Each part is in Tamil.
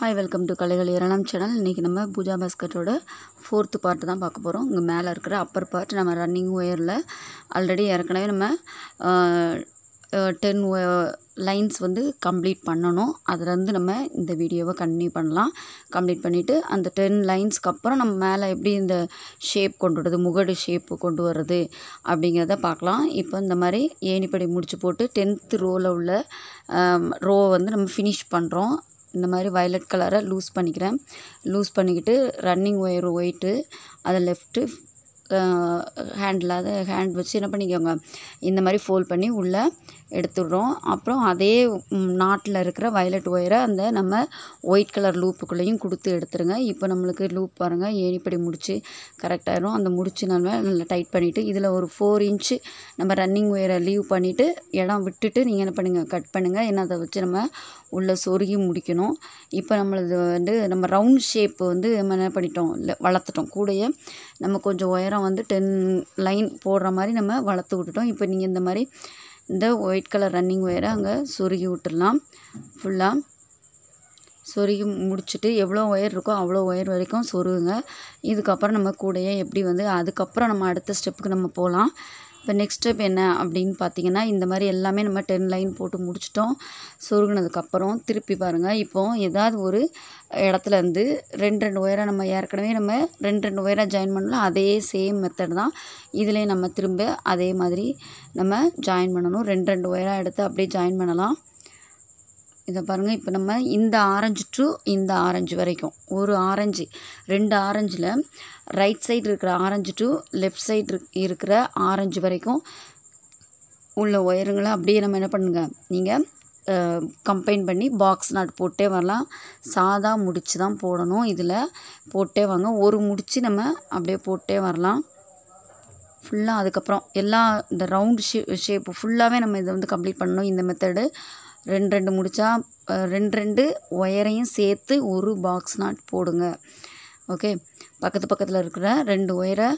ஹாய் வெல்கம் டு கலைகள் இரணம் சேனல் இன்றைக்கி நம்ம பூஜா பாஸ்கட்டோட ஃபோர்த்து பார்ட்டு தான் பார்க்க போகிறோம் இங்கே மேலே இருக்கிற அப்பர் பார்ட் நம்ம ரன்னிங் ஒயரில் ஆல்ரெடி ஏற்கனவே நம்ம டென் லைன்ஸ் வந்து கம்ப்ளீட் பண்ணணும் அதுலேருந்து நம்ம இந்த வீடியோவை கண்டினியூ பண்ணலாம் கம்ப்ளீட் பண்ணிவிட்டு அந்த டென் லைன்ஸ்க்கு அப்புறம் நம்ம மேலே எப்படி இந்த ஷேப் கொண்டு வரது முகடு ஷேப்பு கொண்டு வர்றது அப்படிங்கிறத பார்க்கலாம் இப்போ இந்த மாதிரி ஏணிப்படி முடிச்சு போட்டு டென்த்து ரோவில் உள்ள ரோவை வந்து நம்ம ஃபினிஷ் பண்ணுறோம் இந்த மாதிரி வயலட் கலரை லூஸ் பண்ணிக்கிறேன் லூஸ் பண்ணிக்கிட்டு ரன்னிங் ஒயர் ஒயிட்டு அதை லெஃப்ட்டு ஹேண்டில் அதை ஹேண்ட் வச்சு என்ன பண்ணிக்கோங்க இந்த மாதிரி ஃபோல்ட் பண்ணி உள்ளே எடுத்துடுறோம் அப்புறம் அதே நாட்டில் இருக்கிற வயலட் ஒயரை அந்த நம்ம ஒயிட் கலர் லூப்புக்குள்ளேயும் கொடுத்து எடுத்துருங்க இப்போ நம்மளுக்கு லூப் பாருங்கள் ஏனிப்படி முடிச்சு கரெக்டாகிடும் அந்த முடிச்சு நம்ம நல்லா டைட் பண்ணிவிட்டு இதில் ஒரு ஃபோர் இன்ச்சு நம்ம ரன்னிங் ஒயரை லீவ் பண்ணிவிட்டு இடம் விட்டுட்டு நீங்கள் என்ன பண்ணுங்கள் கட் பண்ணுங்கள் என்ன அதை வச்சு நம்ம உள்ளே சொருகி முடிக்கணும் இப்போ நம்மளது வந்து நம்ம ரவுண்ட் ஷேப்பு வந்து நம்ம என்ன பண்ணிட்டோம் வளர்த்துட்டோம் கூடைய நம்ம கொஞ்சம் உயரம் வந்து டென் லைன் போடுற மாதிரி நம்ம வளர்த்து விட்டுட்டோம் இப்போ நீங்கள் இந்த மாதிரி இந்த ஒயிட் கலர் ரன்னிங் ஒயரை அங்கே சொருகி விட்டுடலாம் ஃபுல்லாக சொருகி முடிச்சுட்டு எவ்வளோ ஒயர் இருக்கோ அவ்வளோ ஒயர் வரைக்கும் சொருகுங்க இதுக்கப்புறம் நம்ம கூடையே எப்படி வந்து அதுக்கப்புறம் நம்ம அடுத்த ஸ்டெப்புக்கு நம்ம போகலாம் இப்போ நெக்ஸ்ட் ஸ்டெப் என்ன அப்படின்னு பார்த்தீங்கன்னா இந்த மாதிரி எல்லாமே நம்ம டென் லைன் போட்டு முடிச்சிட்டோம் சொருகினதுக்கப்புறம் திருப்பி பாருங்கள் இப்போது ஏதாவது ஒரு இடத்துல ரெண்டு ரெண்டு ஒயராக நம்ம ஏற்கனவே நம்ம ரெண்டு ரெண்டு ஒயராக ஜாயின் பண்ணலாம் அதே சேம் மெத்தட் தான் இதுலேயும் நம்ம திரும்ப அதே மாதிரி நம்ம ஜாயின் பண்ணணும் ரெண்டு ரெண்டு ஒயராக எடுத்து அப்படியே ஜாயின் பண்ணலாம் இதை பாருங்கள் இப்போ நம்ம இந்த ஆரஞ்சு டு இந்த ஆரஞ்சு வரைக்கும் ஒரு ஆரஞ்சு ரெண்டு ஆரஞ்சில் ரைட் சைடு இருக்கிற ஆரஞ்சு டு லெஃப்ட் சைடு இருக்கிற ஆரஞ்சு வரைக்கும் உள்ள ஒயருங்களை அப்படியே நம்ம என்ன பண்ணுங்க நீங்கள் கம்பைன் பண்ணி பாக்ஸ் நாட் போட்டே வரலாம் சாதா முடிச்சு தான் போடணும் இதில் போட்டே வாங்க ஒரு முடிச்சு நம்ம அப்படியே போட்டே வரலாம் ஃபுல்லாக அதுக்கப்புறம் எல்லா இந்த ரவுண்டு ஷே ஷேப்பு ஃபுல்லாகவே நம்ம இதை வந்து கம்ப்ளீட் பண்ணணும் இந்த மெத்தடு ரெண்டு ரெண்டு முடித்தா ரெண்டு ரெண்டு ஒயரையும் சேர்த்து ஒரு பாக்ஸ் நாட் போடுங்க ஓகே பக்கத்து பக்கத்தில் இருக்கிற ரெண்டு ஒயரை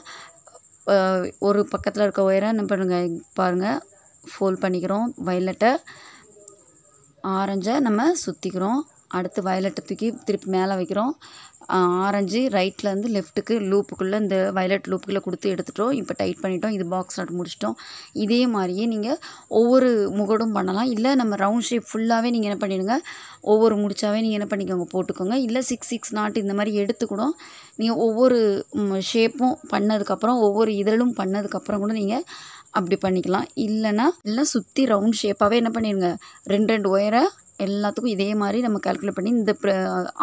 ஒரு பக்கத்தில் இருக்க ஒயரை என்ன பண்ணுங்க பாருங்கள் ஃபோல்ட் பண்ணிக்கிறோம் வயலட்டை ஆரஞ்சை நம்ம சுற்றிக்கிறோம் அடுத்து வயலட்டை தூக்கி திருப்பி மேலே வைக்கிறோம் ஆரஞ்சு ரைட்லேருந்து லெஃப்ட்டுக்கு லூப்புக்குள்ளே இந்த வயலட் லூப்புக்குள்ளே கொடுத்து எடுத்துகிட்டோம் இப்போ டைட் பண்ணிட்டோம் இது பாக்ஸ் நட்டு முடிச்சிட்டோம் இதே மாதிரியே நீங்கள் ஒவ்வொரு முகடும் பண்ணலாம் இல்லை நம்ம ரவுண்ட் ஷேப் ஃபுல்லாகவே நீங்கள் என்ன பண்ணிடுங்க ஒவ்வொரு முடிச்சாவே நீங்கள் என்ன பண்ணிக்கோங்க போட்டுக்கோங்க இல்லை சிக்ஸ் சிக்ஸ் நாட் இந்த மாதிரி எடுத்து நீங்கள் ஒவ்வொரு ஷேப்பும் பண்ணதுக்கப்புறம் ஒவ்வொரு இதழும் பண்ணதுக்கப்புறம் கூட நீங்கள் அப்படி பண்ணிக்கலாம் இல்லைன்னா இல்லை சுற்றி ரவுண்ட் ஷேப்பாகவே என்ன பண்ணிடுங்க ரெண்டு ரெண்டு ஒயரை எல்லாத்துக்கும் இதே மாதிரி நம்ம கால்குலேட் பண்ணி இந்த ப்ர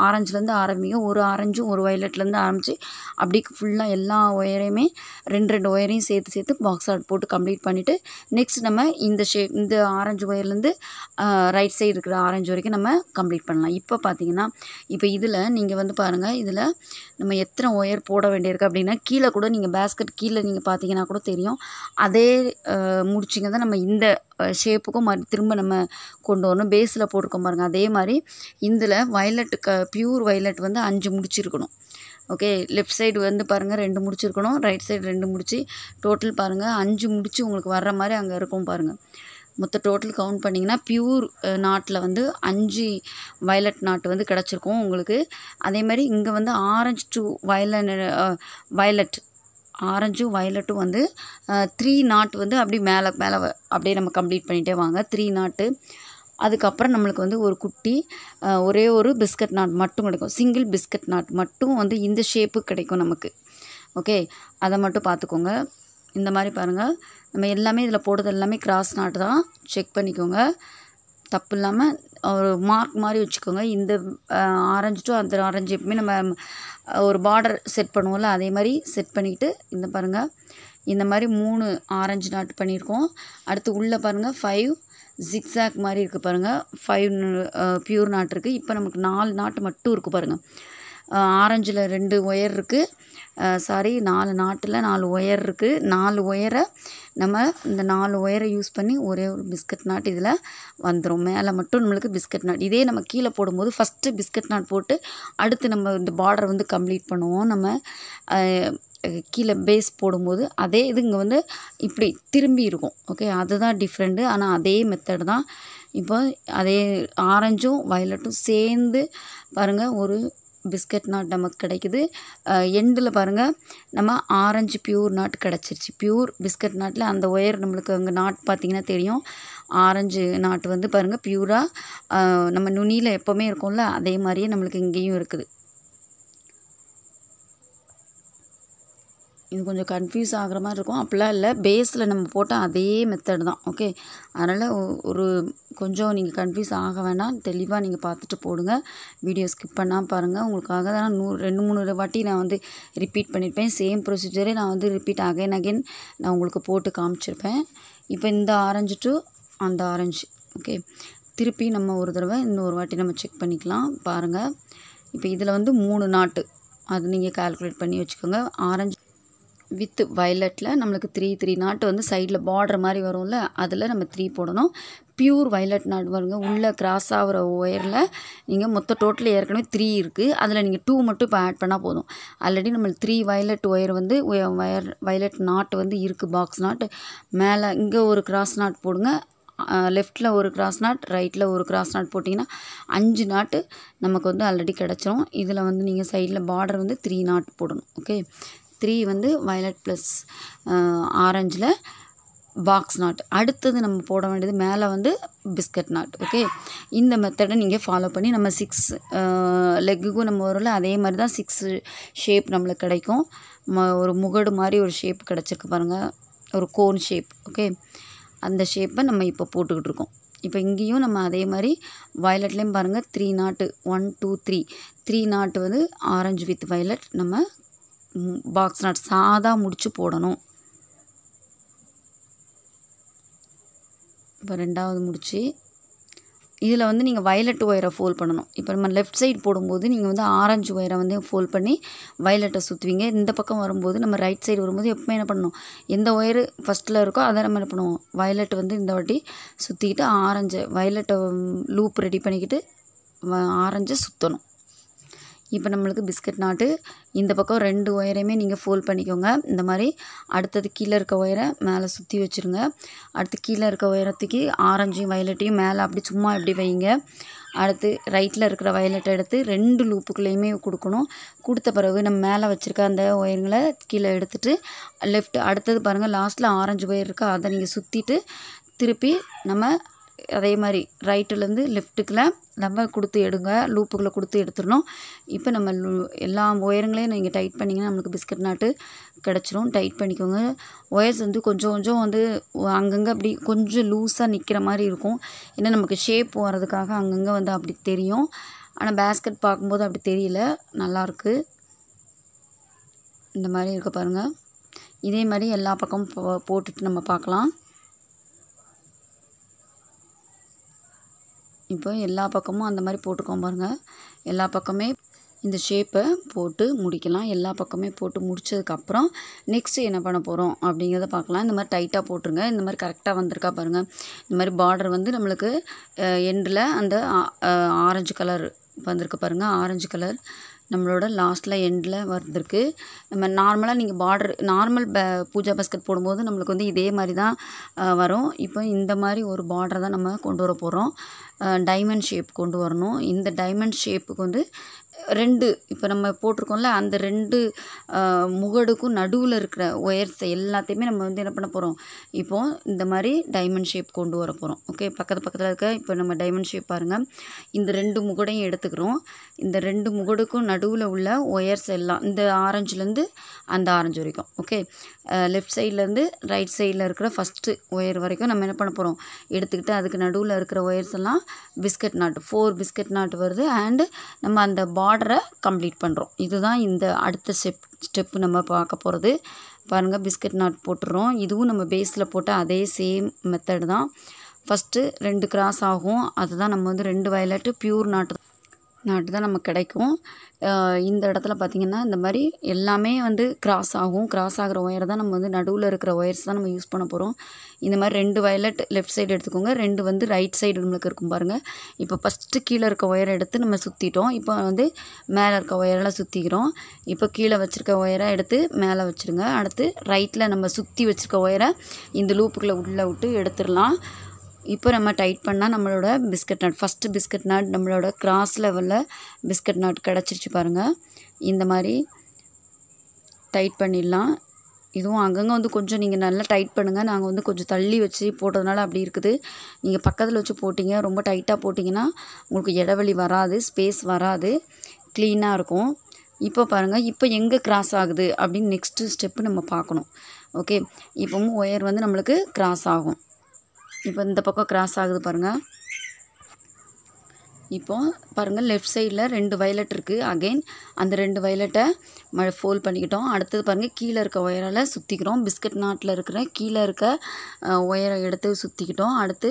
ஆரஞ்சுலேருந்து ஆரம்பிங்க ஒரு ஆரஞ்சும் ஒரு வயலட்லேருந்து ஆரம்பித்து அப்படி ஃபுல்லாக எல்லா ஒயரையுமே ரெண்டு ரெண்டு ஒயரையும் சேர்த்து சேர்த்து பாக்ஸ் அவுட் போட்டு கம்ப்ளீட் பண்ணிவிட்டு நெக்ஸ்ட் நம்ம இந்த ஷே இந்த ஆரஞ்சு ஒயர்லேருந்து ரைட் சைடு இருக்கிற ஆரஞ்சு வரைக்கும் நம்ம கம்ப்ளீட் பண்ணலாம் இப்போ பார்த்தீங்கன்னா இப்போ இதில் நீங்கள் வந்து பாருங்கள் இதில் நம்ம எத்தனை ஒயர் போட வேண்டியிருக்கு அப்படின்னா கீழே கூட நீங்கள் பேஸ்கெட் கீழே நீங்கள் பார்த்தீங்கன்னா கூட தெரியும் அதே முடிச்சிங்க தான் நம்ம இந்த ஷேப்புக்கும் மறு திரும்ப நம்ம கொண்டு வரணும் பேஸில் போட்டிருக்கோம் பாருங்கள் அதே மாதிரி இதில் வயலட்டு க ப்யூர் வயலட் வந்து அஞ்சு முடிச்சிருக்கணும் ஓகே லெஃப்ட் சைடு வந்து பாருங்கள் ரெண்டு முடிச்சிருக்கணும் ரைட் சைடு ரெண்டு முடிச்சு டோட்டல் பாருங்கள் அஞ்சு முடிச்சு உங்களுக்கு வர்ற மாதிரி அங்கே இருக்கும் பாருங்கள் மொத்த டோட்டல் கவுண்ட் பண்ணிங்கன்னா பியூர் நாட்டில் வந்து அஞ்சு வயலட் நாட்டு வந்து கிடச்சிருக்கும் உங்களுக்கு அதே மாதிரி இங்கே வந்து ஆரஞ்சு டு வயலட் வயலட் ஆரஞ்சும் வயலட்டும் வந்து த்ரீ நாட் வந்து அப்படி மேலே மேலே அப்படியே நம்ம கம்ப்ளீட் பண்ணிகிட்டே வாங்க த்ரீ நாட்டு அதுக்கப்புறம் நம்மளுக்கு வந்து ஒரு குட்டி ஒரே ஒரு பிஸ்கட் நாட் மட்டும் கிடைக்கும் சிங்கிள் பிஸ்கட் நாட் மட்டும் வந்து இந்த ஷேப்பு கிடைக்கும் நமக்கு ஓகே அதை மட்டும் பார்த்துக்கோங்க இந்த மாதிரி பாருங்கள் நம்ம எல்லாமே இதில் போடுறது எல்லாமே கிராஸ் நாட்டு தான் செக் பண்ணிக்கோங்க தப்பு இல்லாமல் ஒரு மார்க் மாதிரி வச்சுக்கோங்க இந்த ஆரஞ்சு டு அந்த ஆரஞ்சு எப்பவுமே நம்ம ஒரு பார்டர் செட் பண்ணுவோம்ல அதே மாதிரி செட் பண்ணிக்கிட்டு இந்த பாருங்கள் இந்த மாதிரி மூணு ஆரஞ்சு நாட்டு பண்ணியிருக்கோம் அடுத்து உள்ளே பாருங்கள் ஃபைவ் ஜிக்ஸாக் மாதிரி இருக்குது பாருங்கள் ஃபைவ் பியூர் நாட்டு இருக்குது இப்போ நமக்கு நாலு நாட்டு மட்டும் இருக்குது பாருங்கள் ஆரஞ்சில் ரெண்டு ஒயர் இருக்குது சாரி நாலு நாட்டில் நாலு ஒயர் இருக்குது நாலு ஒயரை நம்ம இந்த நாலு ஒயரை யூஸ் பண்ணி ஒரே ஒரு பிஸ்கட் நாட் இதில் வந்துடும் மேலே மட்டும் நம்மளுக்கு பிஸ்கட் நாட் இதே நம்ம கீழே போடும்போது ஃபஸ்ட்டு பிஸ்கட் நாட் போட்டு அடுத்து நம்ம இந்த பார்டர் வந்து கம்ப்ளீட் பண்ணுவோம் நம்ம கீழே பேஸ் போடும்போது அதே இது இங்கே வந்து இப்படி திரும்பி இருக்கும் ஓகே அதுதான் டிஃப்ரெண்ட்டு ஆனால் அதே மெத்தட் தான் இப்போ அதே ஆரஞ்சும் வயலட்டும் சேர்ந்து பாருங்கள் ஒரு பிஸ்கட் நாட் நமக்கு கிடைக்குது எண்டில் பாருங்கள் நம்ம ஆரஞ்சு பியூர் நாட் கிடச்சிருச்சு பியூர் பிஸ்கட் நாட்டில் அந்த ஒயர் நம்மளுக்கு அங்கே நாட் பார்த்திங்கன்னா தெரியும் ஆரஞ்சு நாட்டு வந்து பாருங்கள் பியூராக நம்ம நுனியில் எப்போவுமே இருக்கும்ல அதே மாதிரியே நம்மளுக்கு இங்கேயும் இருக்குது இது கொஞ்சம் கன்ஃபியூஸ் ஆகிற மாதிரி இருக்கும் அப்படிலாம் இல்லை பேஸில் நம்ம போட்டால் அதே மெத்தட் தான் ஓகே அதனால் ஒரு கொஞ்சம் நீங்கள் கன்ஃபியூஸ் ஆக வேணாம் தெளிவாக நீங்கள் பார்த்துட்டு போடுங்க வீடியோ ஸ்கிப் பண்ணால் பாருங்கள் உங்களுக்காக தான் நூறு ரெண்டு மூணு வாட்டி நான் வந்து ரிப்பீட் பண்ணியிருப்பேன் சேம் ப்ரொசீஜரே நான் வந்து ரிப்பீட் அகைன் அகைன் நான் உங்களுக்கு போட்டு காமிச்சிருப்பேன் இப்போ இந்த ஆரஞ்சு டு அந்த ஆரஞ்சு ஓகே திருப்பி நம்ம ஒரு தடவை இன்னொரு வாட்டி நம்ம செக் பண்ணிக்கலாம் பாருங்கள் இப்போ இதில் வந்து மூணு நாட்டு அது நீங்கள் கால்குலேட் பண்ணி வச்சுக்கோங்க ஆரஞ்சு வித்து வயலட்டில் நம்மளுக்கு த்ரீ த்ரீ நாட்டு வந்து சைடில் பார்டர் மாதிரி வரும்ல அதில் நம்ம த்ரீ போடணும் பியூர் வயலட் நாட் வருங்க உள்ளே கிராஸ் ஆகிற ஒயரில் நீங்கள் மொத்த டோட்டலி ஏற்கனவே த்ரீ இருக்குது அதில் நீங்கள் டூ மட்டும் இப்போ ஆட் பண்ணால் போதும் ஆல்ரெடி நம்மளுக்கு த்ரீ வயலட் ஒயர் வந்து ஒயர் வயலட் நாட் வந்து இருக்குது பாக்ஸ் நாட் மேலே இங்கே ஒரு கிராஸ் நாட் போடுங்க லெஃப்ட்டில் ஒரு கிராஸ் நாட் ரைட்டில் ஒரு கிராஸ் நாட் போட்டிங்கன்னா அஞ்சு நாட்டு நமக்கு வந்து ஆல்ரெடி கிடச்சிரும் இதில் வந்து நீங்கள் சைடில் பார்டர் வந்து த்ரீ நாட் போடணும் ஓகே த்ரீ வந்து வயலட் ப்ளஸ் ஆரஞ்சில் பாக்ஸ் நாட் அடுத்தது நம்ம போட வேண்டியது மேலே வந்து பிஸ்கட் நாட் ஓகே இந்த மெத்தடை நீங்கள் ஃபாலோ பண்ணி நம்ம சிக்ஸ் லெக்குக்கும் நம்ம வரும்ல அதே மாதிரி தான் சிக்ஸ் ஷேப் நம்மளுக்கு கிடைக்கும் ம ஒரு முகடு மாதிரி ஒரு ஷேப் கிடச்சிருக்கு பாருங்கள் ஒரு கோன் ஷேப் ஓகே அந்த ஷேப்பை நம்ம இப்போ போட்டுக்கிட்டு இருக்கோம் இப்போ இங்கேயும் நம்ம அதே மாதிரி வயலட்லேயும் பாருங்கள் த்ரீ நாட்டு one two three three knot வந்து ஆரஞ்சு வித் வயலட் நம்ம பாக்ஸ் நட் சாதா முடித்து போடணும் இப்போ ரெண்டாவது முடித்து இதில் வந்து நீங்கள் வயலட் ஒயரை ஃபோல் பண்ணணும் இப்போ நம்ம லெஃப்ட் சைட் போடும்போது நீங்கள் வந்து ஆரஞ்சு ஒயரை வந்து ஃபோல் பண்ணி வயலட்டை சுற்றுவீங்க இந்த பக்கம் வரும்போது நம்ம ரைட் சைடு வரும்போது எப்பவுமே என்ன பண்ணணும் எந்த ஒயரு ஃபஸ்ட்டில் இருக்கோ அதை நம்ம என்ன பண்ணுவோம் வயலட் வந்து இந்த வாட்டி சுற்றிக்கிட்டு ஆரஞ்சு வயலட்டை லூப் ரெடி பண்ணிக்கிட்டு ஆரஞ்சை சுற்றணும் இப்போ நம்மளுக்கு பிஸ்கட் நாட்டு இந்த பக்கம் ரெண்டு ஒயரையுமே நீங்கள் ஃபோல்ட் பண்ணிக்கோங்க இந்த மாதிரி அடுத்தது கீழே இருக்க ஒயரை மேலே சுற்றி வச்சுருங்க அடுத்து கீழே இருக்க ஒயரத்துக்கு ஆரஞ்சையும் வயலட்டையும் மேலே அப்படி சும்மா இப்படி வைங்க அடுத்து ரைட்டில் இருக்கிற வயலட்டை எடுத்து ரெண்டு லூப்புக்குள்ளேயுமே கொடுக்கணும் கொடுத்த பிறகு நம்ம மேலே வச்சுருக்க அந்த ஒயருங்களை கீழே எடுத்துகிட்டு லெஃப்ட் அடுத்தது பாருங்கள் லாஸ்ட்டில் ஆரஞ்சு ஒயர் இருக்கா அதை நீங்கள் சுற்றிட்டு திருப்பி நம்ம அதே மாதிரி ரைட்டுலேருந்து லெஃப்ட்டுக்குள்ள நம்ம கொடுத்து எடுங்க லூப்புக்குள்ளே கொடுத்து எடுத்துடணும் இப்போ நம்ம எல்லா ஒயருங்களையும் நீங்கள் டைட் பண்ணிங்கன்னா நம்மளுக்கு பிஸ்கட் நாட்டு கிடச்சிரும் டைட் பண்ணிக்கோங்க ஒயர்ஸ் வந்து கொஞ்சம் கொஞ்சம் வந்து அங்கங்கே அப்படி கொஞ்சம் லூஸாக நிற்கிற மாதிரி இருக்கும் ஏன்னா நமக்கு ஷேப் வர்றதுக்காக அங்கங்கே வந்து அப்படி தெரியும் ஆனால் பேஸ்கட் பார்க்கும்போது அப்படி தெரியல நல்லாயிருக்கு இந்த மாதிரி இருக்க பாருங்கள் இதே மாதிரி எல்லா பக்கமும் போ போட்டுட்டு நம்ம பார்க்கலாம் இப்போ எல்லா பக்கமும் அந்த மாதிரி போட்டுக்கோம் பாருங்கள் எல்லா பக்கமே இந்த ஷேப்பை போட்டு முடிக்கலாம் எல்லா பக்கமே போட்டு முடித்ததுக்கப்புறம் நெக்ஸ்ட்டு என்ன பண்ண போகிறோம் அப்படிங்கிறத பார்க்கலாம் இந்த மாதிரி டைட்டாக போட்டுருங்க இந்த மாதிரி கரெக்டாக வந்திருக்கா பாருங்கள் இந்த மாதிரி பார்டர் வந்து நம்மளுக்கு எண்டில் அந்த ஆரஞ்சு கலர் வந்திருக்கு பாருங்கள் ஆரஞ்சு கலர் நம்மளோட லாஸ்ட்டில் எண்டில் வந்திருக்கு நம்ம நார்மலாக நீங்கள் பார்டர் நார்மல் ப பூஜா பாஸ்கெட் போடும்போது நம்மளுக்கு வந்து இதே மாதிரி தான் வரும் இப்போ இந்த மாதிரி ஒரு பார்டர் தான் நம்ம கொண்டு வர போகிறோம் டைமண்ட் ஷேப் கொண்டு வரணும் இந்த டைமண்ட் ஷேப்புக்கு வந்து ரெண்டு இப்போ நம்ம போட்டிருக்கோம்ல அந்த ரெண்டு முகடுக்கும் நடுவில் இருக்கிற ஒயர்ஸ் எல்லாத்தையுமே நம்ம வந்து என்ன பண்ண போகிறோம் இப்போது இந்த மாதிரி டைமண்ட் ஷேப் கொண்டு வர போகிறோம் ஓகே பக்கத்து பக்கத்தில் இருக்க இப்போ நம்ம டைமண்ட் ஷேப் பாருங்கள் இந்த ரெண்டு முகடையும் எடுத்துக்கிறோம் இந்த ரெண்டு முகடுக்கும் நடுவில் உள்ள ஒயர்ஸ் எல்லாம் இந்த ஆரஞ்சுலேருந்து அந்த ஆரஞ்சு வரைக்கும் ஓகே லெஃப்ட் சைட்லேருந்து ரைட் சைடில் இருக்கிற ஃபஸ்ட்டு ஒயர் வரைக்கும் நம்ம என்ன பண்ண போகிறோம் எடுத்துக்கிட்டு அதுக்கு நடுவில் இருக்கிற ஒயர்ஸ் எல்லாம் பிஸ்கட் நாட்டு ஃபோர் பிஸ்கட் நாட்டு வருது அண்டு நம்ம அந்த பா ஆர்டரை கம்ப்ளீட் பண்ணுறோம் இதுதான் இந்த அடுத்த ஸ்டெப் ஸ்டெப்பு நம்ம பார்க்க போகிறது பாருங்கள் பிஸ்கட் நாட் போட்டுறோம் இதுவும் நம்ம பேஸில் போட்டால் அதே சேம் மெத்தடு தான் ஃபஸ்ட்டு ரெண்டு கிராஸ் ஆகும் அதுதான் நம்ம வந்து ரெண்டு வயலட்டு ப்யூர் நாட்டு நாட்டு தான் நமக்கு கிடைக்கும் இந்த இடத்துல பார்த்திங்கன்னா இந்த மாதிரி எல்லாமே வந்து கிராஸ் ஆகும் கிராஸ் ஆகிற ஒயர் தான் நம்ம வந்து நடுவில் இருக்கிற ஒயர்ஸ் தான் நம்ம யூஸ் பண்ண போகிறோம் இந்த மாதிரி ரெண்டு வயலட் லெஃப்ட் சைடு எடுத்துக்கோங்க ரெண்டு வந்து ரைட் சைடு நம்மளுக்கு இருக்கும் பாருங்கள் இப்போ ஃபஸ்ட்டு கீழே இருக்க ஒயரை எடுத்து நம்ம சுற்றிட்டோம் இப்போ வந்து மேலே இருக்க ஒயரெல்லாம் சுற்றிக்கிறோம் இப்போ கீழே வச்சுருக்க ஒயரை எடுத்து மேலே வச்சுருங்க அடுத்து ரைட்டில் நம்ம சுற்றி வச்சுருக்க ஒயரை இந்த லூப்புக்குள்ளே உள்ளே விட்டு எடுத்துடலாம் இப்போ நம்ம டைட் பண்ணால் நம்மளோட biscuit knot first biscuit knot நம்மளோட கிராஸ் லெவலில் பிஸ்கட் நாட் கிடச்சிருச்சு பாருங்கள் இந்த மாதிரி டைட் பண்ணிடலாம் இதுவும் அங்கங்கே வந்து கொஞ்சம் நீங்கள் நல்லா டைட் பண்ணுங்கள் நாங்கள் வந்து கொஞ்சம் தள்ளி வச்சு போட்டதுனால அப்படி இருக்குது நீங்கள் பக்கத்தில் வச்சு போட்டிங்க ரொம்ப டைட்டாக போட்டிங்கன்னா உங்களுக்கு இடவெளி வராது ஸ்பேஸ் வராது க்ளீனாக இருக்கும் இப்போ பாருங்கள் இப்போ எங்கே கிராஸ் ஆகுது அப்படின்னு நெக்ஸ்ட்டு ஸ்டெப்பு நம்ம பார்க்கணும் ஓகே இப்போவும் ஒயர் வந்து நம்மளுக்கு கிராஸ் ஆகும் இப்போ இந்த பக்கம் கிராஸ் ஆகுது பாருங்கள் இப்போது பாருங்கள் லெஃப்ட் சைடில் ரெண்டு வயலட் இருக்குது அகெயின் அந்த ரெண்டு வயலட்டை ம ஃபோல் பண்ணிக்கிட்டோம் அடுத்தது பாருங்கள் கீழே இருக்க ஒயரால் சுற்றிக்கிறோம் பிஸ்கட் நாட்டில் இருக்கிற கீழே இருக்க ஒயரை எடுத்து சுற்றிக்கிட்டோம் அடுத்து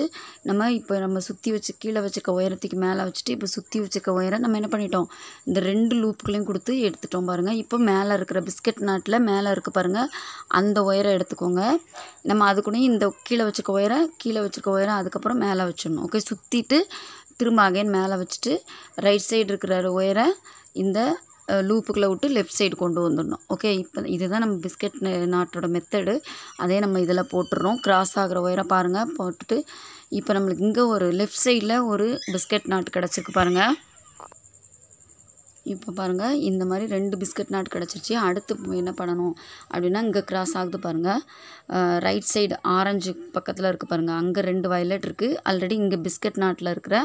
நம்ம இப்போ நம்ம சுற்றி வச்சு கீழே வச்சுக்க ஒயரத்துக்கு மேலே வச்சுட்டு இப்போ சுற்றி வச்சுக்க ஒயரை நம்ம என்ன பண்ணிட்டோம் இந்த ரெண்டு லூப்புகளையும் கொடுத்து எடுத்துட்டோம் பாருங்கள் இப்போ மேலே இருக்கிற பிஸ்கட் நாட்டில் மேலே இருக்க பாருங்கள் அந்த ஒயரை எடுத்துக்கோங்க நம்ம அது கூட இந்த கீழே வச்சுக்க ஒயரை கீழே வச்சுருக்க ஒயரை அதுக்கப்புறம் மேலே வச்சிடணும் ஓகே சுற்றிட்டு திரும்ப அகைன் மேலே வச்சுட்டு ரைட் சைடு இருக்கிற ஒயரை இந்த லூப்புக்குள்ளே விட்டு லெஃப்ட் சைடு கொண்டு வந்துடணும் ஓகே இப்போ இதுதான் நம்ம பிஸ்கெட் நாட்டோட மெத்தடு அதே நம்ம இதில் போட்டுடுறோம் கிராஸ் ஆகிற ஒயரை பாருங்கள் போட்டுட்டு இப்போ நம்மளுக்கு இங்கே ஒரு லெஃப்ட் சைடில் ஒரு பிஸ்கெட் நாட்டு கிடச்சிருக்கு பாருங்கள் இப்போ பாருங்கள் இந்த மாதிரி ரெண்டு பிஸ்கட் நாட் கிடச்சிருச்சு அடுத்து என்ன பண்ணணும் அப்படின்னா இங்கே கிராஸ் ஆகுது பாருங்கள் ரைட் சைடு ஆரஞ்சு பக்கத்தில் இருக்குது பாருங்கள் அங்கே ரெண்டு வயலட் இருக்குது ஆல்ரெடி இங்கே பிஸ்கட் நாட்டில் இருக்கிற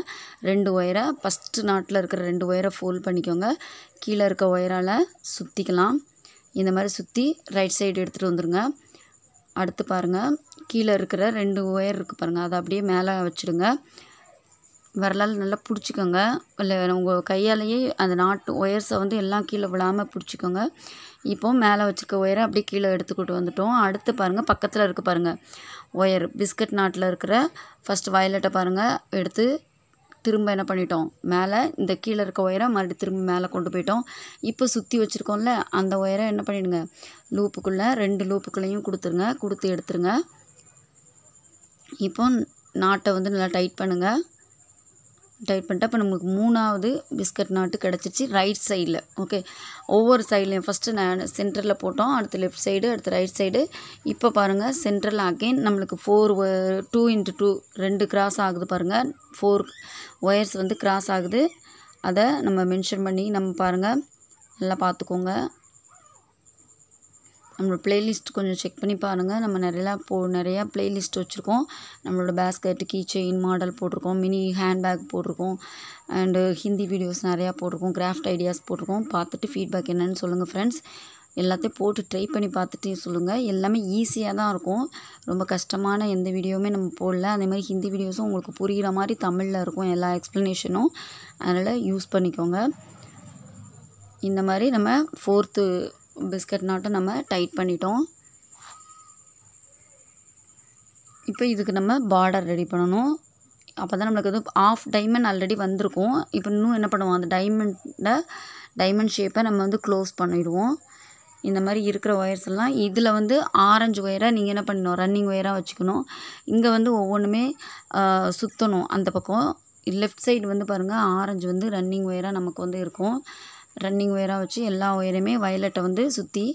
ரெண்டு ஒயரை ஃபஸ்ட்டு நாட்டில் இருக்கிற ரெண்டு ஒயரை ஃபோல்ட் பண்ணிக்கோங்க கீழே இருக்க ஒயரால் சுற்றிக்கலாம் இந்த மாதிரி சுற்றி ரைட் சைடு எடுத்துகிட்டு வந்துடுங்க அடுத்து பாருங்கள் கீழே இருக்கிற ரெண்டு ஒயர் இருக்குது பாருங்கள் அதை அப்படியே மேலே வச்சுடுங்க விரலால் நல்லா பிடிச்சிக்கோங்க இல்லை உங்கள் கையாலேயே அந்த நாட்டு ஒயர்ஸை வந்து எல்லாம் கீழே விழாமல் பிடிச்சிக்கோங்க இப்போ மேலே வச்சுருக்க ஒயரை அப்படியே கீழே எடுத்துக்கிட்டு வந்துட்டோம் அடுத்து பாருங்கள் பக்கத்தில் இருக்க பாருங்கள் ஒயர் பிஸ்கட் நாட்டில் இருக்கிற ஃபஸ்ட் வயலட்டை பாருங்கள் எடுத்து திரும்ப என்ன பண்ணிட்டோம் மேலே இந்த கீழே இருக்க ஒயரை மறுபடியும் திரும்ப மேலே கொண்டு போயிட்டோம் இப்போ சுற்றி வச்சுருக்கோம்ல அந்த ஒயரை என்ன பண்ணிடுங்க லூப்புக்குள்ளே ரெண்டு லூப்புக்குள்ளேயும் கொடுத்துருங்க கொடுத்து எடுத்துருங்க இப்போ நாட்டை வந்து நல்லா டைட் பண்ணுங்கள் டைப் பண்ணிட்டு அப்போ நம்மளுக்கு மூணாவது பிஸ்கட் நாட்டு கிடச்சிச்சு ரைட் சைடில் ஓகே ஒவ்வொரு சைட்லேயும் ஃபஸ்ட்டு நான் சென்டரில் போட்டோம் அடுத்து லெஃப்ட் சைடு அடுத்து ரைட் சைடு இப்போ பாருங்கள் சென்டரில் அகெயின் நம்மளுக்கு ஃபோர் டூ இன்ட்டு டூ ரெண்டு கிராஸ் ஆகுது பாருங்கள் ஃபோர் ஒயர்ஸ் வந்து கிராஸ் ஆகுது அதை நம்ம மென்ஷன் பண்ணி நம்ம பாருங்கள் நல்லா பார்த்துக்கோங்க நம்மளோட ப்ளேலிஸ்ட் கொஞ்சம் செக் பண்ணி பாருங்கள் நம்ம நிறையா போ நிறையா ப்ளேலிஸ்ட் வச்சுருக்கோம் நம்மளோட பேஸ்கெட் கீ செயின் மாடல் போட்டிருக்கோம் மினி ஹேண்ட்பேக் போட்டிருக்கோம் அண்டு ஹிந்தி வீடியோஸ் நிறையா போட்டிருக்கோம் கிராஃப்ட் ஐடியாஸ் போட்டிருக்கோம் பார்த்துட்டு ஃபீட்பேக் என்னென்னு சொல்லுங்கள் ஃப்ரெண்ட்ஸ் எல்லாத்தையும் போட்டு ட்ரை பண்ணி பார்த்துட்டு சொல்லுங்கள் எல்லாமே ஈஸியாக தான் இருக்கும் ரொம்ப கஷ்டமான எந்த வீடியோவுமே நம்ம போடல அதே மாதிரி ஹிந்தி வீடியோஸும் உங்களுக்கு புரிகிற மாதிரி தமிழில் இருக்கும் எல்லா எக்ஸ்ப்ளனேஷனும் அதனால் யூஸ் பண்ணிக்கோங்க இந்த மாதிரி நம்ம ஃபோர்த்து பிஸ்கட் நாட்டை நம்ம டைட் பண்ணிட்டோம் இப்போ இதுக்கு நம்ம பார்டர் ரெடி பண்ணணும் அப்போ தான் நம்மளுக்கு வந்து ஆஃப் டைமண்ட் ஆல்ரெடி வந்திருக்கும் இப்போ இன்னும் என்ன பண்ணுவோம் அந்த டைமண்டை டைமண்ட் ஷேப்பை நம்ம வந்து க்ளோஸ் பண்ணிவிடுவோம் இந்த மாதிரி இருக்கிற ஒயர்ஸ் எல்லாம் இதில் வந்து ஆரஞ்சு ஒயரை நீங்கள் என்ன பண்ணணும் ரன்னிங் ஒயராக வச்சுக்கணும் இங்கே வந்து ஒவ்வொன்றுமே சுற்றணும் அந்த பக்கம் லெஃப்ட் சைடு வந்து பாருங்கள் ஆரஞ்சு வந்து ரன்னிங் ஒயராக நமக்கு வந்து இருக்கும் ரன்னிங் ஒயராக வச்சு எல்லா ஒயருமே வயலட்டை வந்து சுற்றி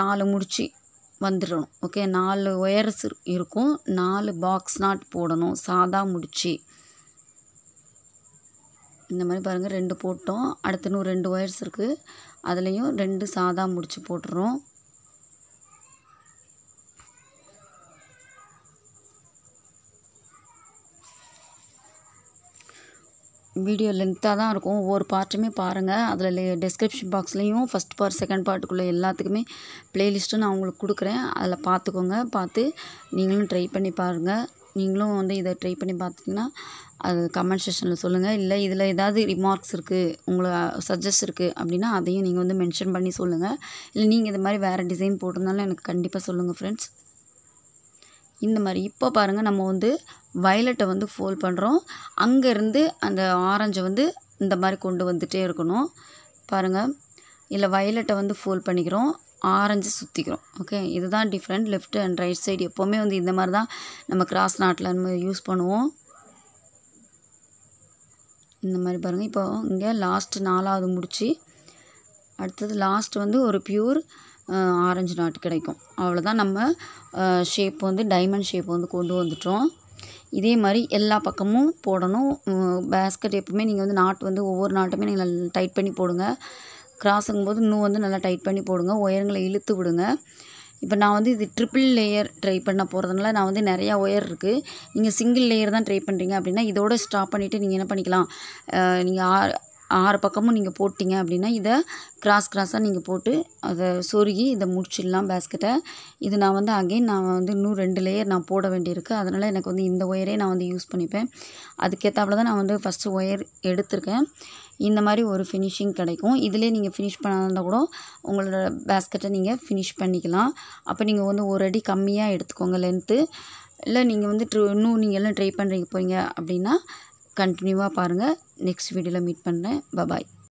நாலு முடிச்சு வந்துடணும் ஓகே நாலு ஒயர்ஸ் இருக்கும் நாலு பாக்ஸ் நாட் போடணும் சாதா முடிச்சு இந்த மாதிரி பாருங்கள் ரெண்டு போட்டோம் அடுத்து இன்னும் ரெண்டு ஒயர்ஸ் இருக்குது அதுலேயும் ரெண்டு சாதா முடிச்சு போட்டுறோம் வீடியோ லென்த்தாக தான் இருக்கும் ஒவ்வொரு பார்ட்டுமே பாருங்கள் அதில் டிஸ்கிரிப்ஷன் பாக்ஸ்லேயும் ஃபஸ்ட் பார்ட் செகண்ட் பார்ட்டுக்குள்ளே எல்லாத்துக்குமே ப்ளேலிஸ்ட்டு நான் உங்களுக்கு கொடுக்குறேன் அதில் பார்த்துக்கோங்க பார்த்து நீங்களும் ட்ரை பண்ணி பாருங்கள் நீங்களும் வந்து இதை ட்ரை பண்ணி பார்த்தீங்கன்னா அது கமெண்ட் செஷனில் சொல்லுங்கள் இல்லை இதில் ஏதாவது ரிமார்க்ஸ் இருக்குது உங்களை சஜஸ்ட் இருக்குது அப்படின்னா அதையும் நீங்கள் வந்து மென்ஷன் பண்ணி சொல்லுங்கள் இல்லை நீங்கள் இது மாதிரி வேறு டிசைன் போட்டிருந்தாலும் எனக்கு கண்டிப்பாக சொல்லுங்கள் ஃப்ரெண்ட்ஸ் இந்த மாதிரி இப்போ பாருங்கள் நம்ம வந்து வயலட்டை வந்து ஃபோல்ட் பண்ணுறோம் அங்கேருந்து அந்த ஆரஞ்சை வந்து இந்த மாதிரி கொண்டு வந்துகிட்டே இருக்கணும் பாருங்கள் இல்லை வயலட்டை வந்து ஃபோல்ட் பண்ணிக்கிறோம் ஆரஞ்சு சுற்றிக்கிறோம் ஓகே இதுதான் different left and right side எப்போவுமே வந்து இந்த மாதிரி தான் நம்ம கிராஸ் நாட்டில் நம்ம யூஸ் பண்ணுவோம் இந்த மாதிரி பாருங்கள் இப்போ இங்கே லாஸ்ட்டு நாலாவது முடிச்சு அடுத்தது லாஸ்ட் வந்து ஒரு பியூர் ஆரஞ்சு நாட் கிடைக்கும் அவ்வளோதான் நம்ம ஷேப் வந்து டைமண்ட் ஷேப் வந்து கொண்டு வந்துட்டோம் இதே மாதிரி எல்லா பக்கமும் போடணும் பேஸ்கெட் எப்பவுமே நீங்கள் வந்து நாட் வந்து ஒவ்வொரு நாட்டுமே நீங்கள் டைட் பண்ணி போடுங்க கிராஸுங்கும் போது இன்னும் வந்து நல்லா டைட் பண்ணி போடுங்க ஒயருங்களை இழுத்து விடுங்க இப்போ நான் வந்து இது ட்ரிபிள் லேயர் ட்ரை பண்ண போகிறதுனால நான் வந்து நிறையா ஒயர் இருக்குது நீங்கள் சிங்கிள் லேயர் தான் ட்ரை பண்ணுறீங்க அப்படின்னா இதோட ஸ்டாப் பண்ணிவிட்டு நீங்கள் என்ன பண்ணிக்கலாம் நீங்கள் ஆறு பக்கமும் நீங்கள் போட்டிங்க அப்படின்னா இதை கிராஸ் கிராஸாக நீங்கள் போட்டு அதை சொருகி இதை முடிச்சிடலாம் பேஸ்கெட்டை இது நான் வந்து அகெயின் நான் வந்து இன்னும் ரெண்டு லேயர் நான் போட வேண்டியிருக்கு அதனால் எனக்கு வந்து இந்த ஒயரே நான் வந்து யூஸ் பண்ணிப்பேன் அதுக்கேற்றாப்புல தான் நான் வந்து ஃபஸ்ட்டு ஒயர் எடுத்திருக்கேன் இந்த மாதிரி ஒரு ஃபினிஷிங் கிடைக்கும் இதிலே நீங்கள் ஃபினிஷ் பண்ணாதான் கூட உங்களோட பேஸ்கெட்டை நீங்கள் ஃபினிஷ் பண்ணிக்கலாம் அப்போ நீங்கள் வந்து ஒரு அடி கம்மியாக எடுத்துக்கோங்க லென்த்து இல்லை நீங்கள் வந்து ட்ரூ இன்னும் நீங்கள் எல்லாம் ட்ரை பண்ணுறீங்க போகிறீங்க அப்படின்னா கண்டினியூவாக பாருங்கள் நெக்ஸ்ட் வீடியோவில் மீட் பண்ணுறேன் பபாய்